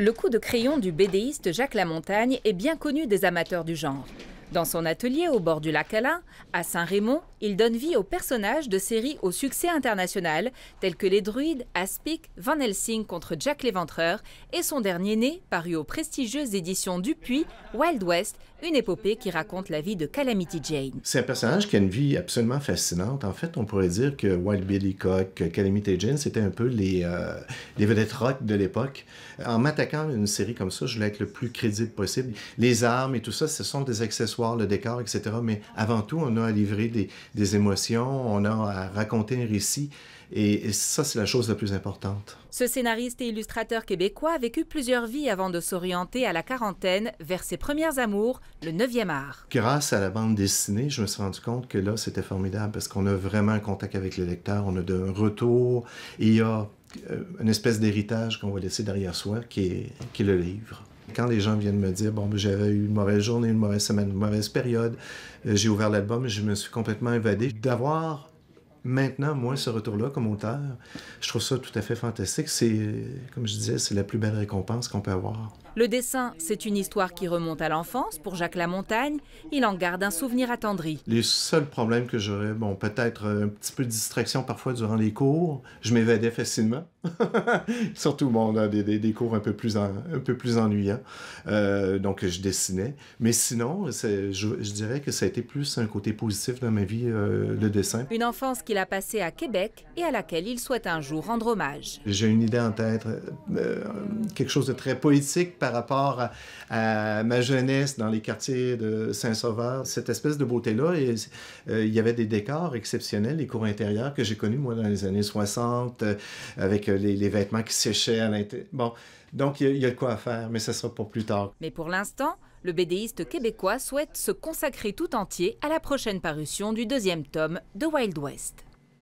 Le coup de crayon du BDiste Jacques Lamontagne est bien connu des amateurs du genre. Dans son atelier au bord du lac Alain, à Saint-Raymond, il donne vie aux personnages de séries au succès international, tels que les druides, Aspic, Van Helsing contre Jack l'Éventreur et son dernier né, paru aux prestigieuses éditions Dupuis, Wild West, une épopée qui raconte la vie de Calamity Jane. C'est un personnage qui a une vie absolument fascinante. En fait, on pourrait dire que Wild Billy Cock, Calamity Jane, c'était un peu les, euh, les vedettes rock de l'époque. En m'attaquant à une série comme ça, je voulais être le plus crédible possible. Les armes et tout ça, ce sont des accessoires le décor, etc. Mais avant tout, on a à livrer des, émotions, on a à raconter un récit. Et ça, c'est la chose la plus importante. Ce scénariste et illustrateur québécois a vécu plusieurs vies avant de s'orienter à la quarantaine vers ses premières amours, le 9e art. Grâce à la bande dessinée, je me suis rendu compte que là, c'était formidable parce qu'on a vraiment un contact avec le lecteur, on a de retour, il y a euh, une espèce d'héritage qu'on va laisser derrière soi qui qui est le livre. Quand les gens viennent me dire, bon, ben, j'avais eu une mauvaise journée, une mauvaise semaine, une mauvaise période, euh, j'ai ouvert l'album, je me suis complètement évadé. D'avoir maintenant, moi, ce retour-là comme auteur, je trouve ça tout à fait fantastique. C'est, comme je disais, c'est la plus belle récompense qu'on peut avoir. Le dessin, c'est une histoire qui remonte à l'enfance. Pour Jacques Lamontagne, il en garde un souvenir attendri. Les seuls problèmes que j'aurais, bon, peut-être euh, un petit peu de distraction parfois durant les cours. Je m'évadais facilement. Surtout, bon, on a des, cours un peu plus, un peu plus ennuyants. Euh, donc, je dessinais. Mais sinon, je, dirais que ça a été plus un côté positif dans ma vie, euh, le dessin. Une enfance qu'il a passée à Québec et à laquelle il souhaite un jour rendre hommage. J'ai une idée en tête, quelque chose de très poétique, par rapport à, ma jeunesse dans les quartiers de Saint-Sauveur. Cette espèce de beauté-là, et, euh, il y avait des décors exceptionnels, les cours intérieurs que j'ai connus, moi, dans les années 60, euh, avec euh, les, vêtements qui séchaient à l'intérieur. Bon, donc il y, a de quoi à faire, mais ça sera pour plus tard. Mais pour l'instant, le BDiste québécois souhaite se consacrer tout entier à la prochaine parution du deuxième tome de Wild West.